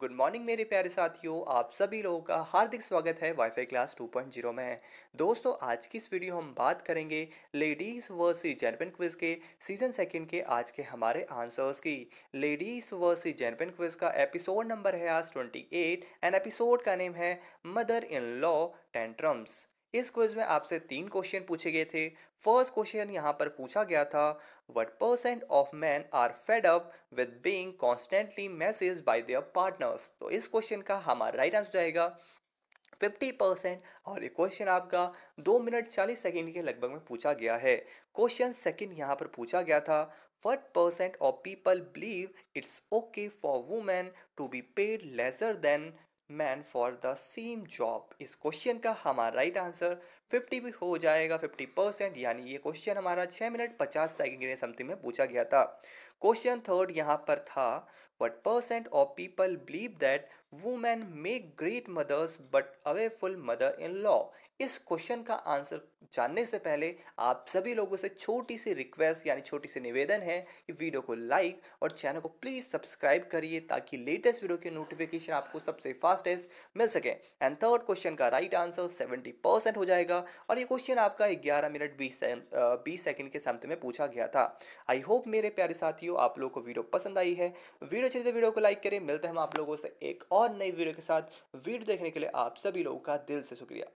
Good morning मेरे प्यारे साथियों आप सभी लोगों का हार्दिक स्वागत है वाईफाई क्लास 2.0 में दोस्तों आज की इस वीडियो हम बात करेंगे लेडीज़ वर्सेस जेनपिन क्विज के सीजन सेकंड के आज के हमारे आंसर्स की लेडीज़ वर्सेस जेनपिन क्विज का एपिसोड नंबर है आज 28 एंड एपिसोड का नेम है मदर इन लॉ टेंट्रम्स इस क्विज में आपसे तीन क्वेश्चन पूछे गए थे फर्स्ट क्वेश्चन यहाँ पर पूछा गया था what percent of men are fed up with being constantly message by their partners तो इस क्वेश्चन का हमारा राइट आंसर जाएगा 50 परसेंट और ये क्वेश्चन आपका दो मिनट चालीस सेकेंड के लगभग में पूछा गया है क्वेश्चन सेकंड यहाँ पर पूछा गया था what percent of people believe it's okay for women to be paid lesser than men for the same job इस क्वेश्चन का हमारा राइट आंसर 50 भी हो जाएगा 50 परसेंट यानी ये क्वेश्चन हमारा 6 मिनट 50 सेकंड के समथिंग में पूछा गया था क्वेश्चन थर्ड यहाँ पर था But percent of people believe that women make great mothers but अवेफुल mother-in-law. इस क्वेश्चन का आंसर जानने से पहले आप सभी लोगों से छोटी सी रिक्वेस्ट यानी छोटी सी निवेदन है कि वीडियो को लाइक और चैनल को प्लीज सब्सक्राइब करिए ताकि लेटेस्ट वीडियो के नोटिफिकेशन आपको सबसे फास्टेस्ट मिल सके एंड थर्ड क्वेश्चन का राइट आंसर सेवेंटी परसेंट हो जाएगा और ये क्वेश्चन आपका ग्यारह मिनट बीस बीस सेकेंड के समय में पूछा गया था आई होप मेरे प्यारे साथियों आप लोग को वीडियो पसंद आई है वीडियो वीडियो अच्छी वीडियो को लाइक करें मिलते हैं हम आप लोगों से एक और नई वीडियो के साथ वीडियो देखने के लिए आप सभी लोगों का दिल से शुक्रिया